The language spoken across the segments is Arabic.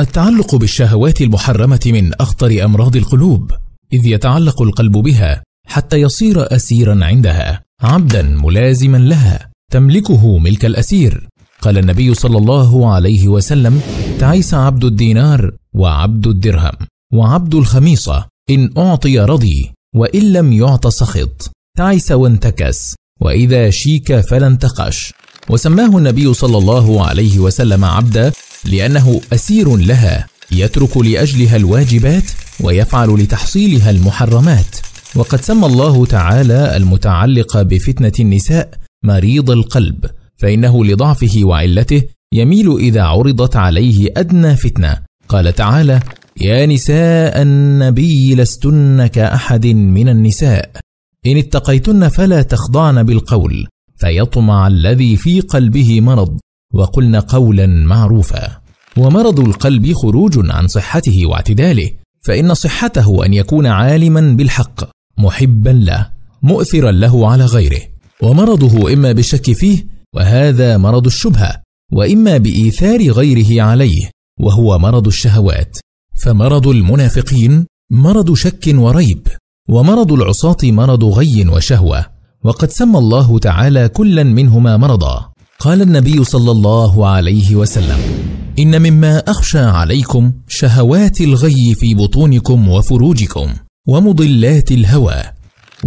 التعلق بالشهوات المحرمة من أخطر أمراض القلوب إذ يتعلق القلب بها حتى يصير أسيرا عندها عبدا ملازما لها تملكه ملك الأسير قال النبي صلى الله عليه وسلم تعيس عبد الدينار وعبد الدرهم وعبد الخميصة إن أعطي رضي وإن لم يعط سخط تعس وانتكس وإذا شيك فلا انتقش وسماه النبي صلى الله عليه وسلم عبدا لأنه أسير لها يترك لأجلها الواجبات ويفعل لتحصيلها المحرمات وقد سمى الله تعالى المتعلق بفتنة النساء مريض القلب فإنه لضعفه وعلته يميل إذا عرضت عليه أدنى فتنة قال تعالى يا نساء النبي لستن كأحد من النساء إن اتقيتن فلا تخضعن بالقول فيطمع الذي في قلبه مرض وقلن قولا معروفا ومرض القلب خروج عن صحته واعتداله فإن صحته أن يكون عالما بالحق محبا له مؤثرا له على غيره ومرضه إما بالشك فيه وهذا مرض الشبهة وإما بإيثار غيره عليه وهو مرض الشهوات فمرض المنافقين مرض شك وريب ومرض العصاة مرض غي وشهوة وقد سمى الله تعالى كلا منهما مرضا قال النبي صلى الله عليه وسلم إن مما أخشى عليكم شهوات الغي في بطونكم وفروجكم ومضلات الهوى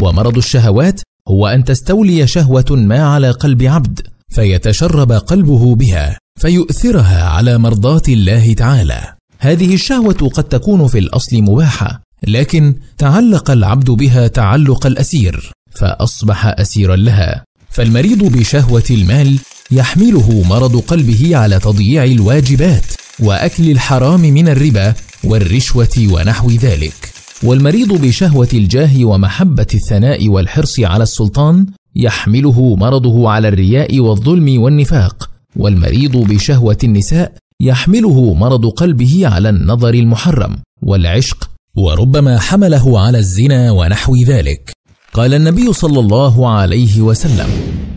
ومرض الشهوات هو أن تستولي شهوة ما على قلب عبد فيتشرب قلبه بها فيؤثرها على مرضاة الله تعالى هذه الشهوة قد تكون في الأصل مباحة لكن تعلق العبد بها تعلق الأسير فأصبح أسيرا لها فالمريض بشهوة المال يحمله مرض قلبه على تضييع الواجبات واكل الحرام من الربا والرشوه ونحو ذلك والمريض بشهوه الجاه ومحبه الثناء والحرص على السلطان يحمله مرضه على الرياء والظلم والنفاق والمريض بشهوه النساء يحمله مرض قلبه على النظر المحرم والعشق وربما حمله على الزنا ونحو ذلك قال النبي صلى الله عليه وسلم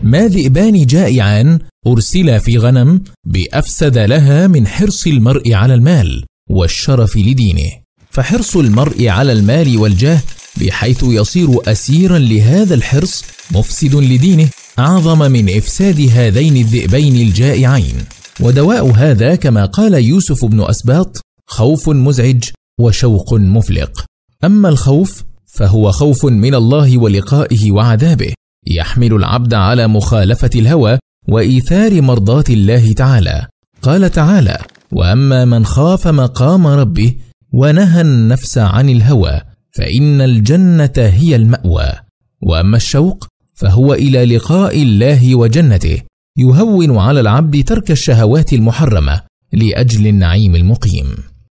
ما ذئبان جائعان أرسلا في غنم بأفسد لها من حرص المرء على المال والشرف لدينه فحرص المرء على المال والجاه بحيث يصير أسيرا لهذا الحرص مفسد لدينه أعظم من إفساد هذين الذئبين الجائعين ودواء هذا كما قال يوسف بن أسباط خوف مزعج وشوق مفلق أما الخوف فهو خوف من الله ولقائه وعذابه يحمل العبد على مخالفة الهوى وإيثار مرضاة الله تعالى قال تعالى وأما من خاف مقام ربه ونهى النفس عن الهوى فإن الجنة هي المأوى وأما الشوق فهو إلى لقاء الله وجنته يهون على العبد ترك الشهوات المحرمة لأجل النعيم المقيم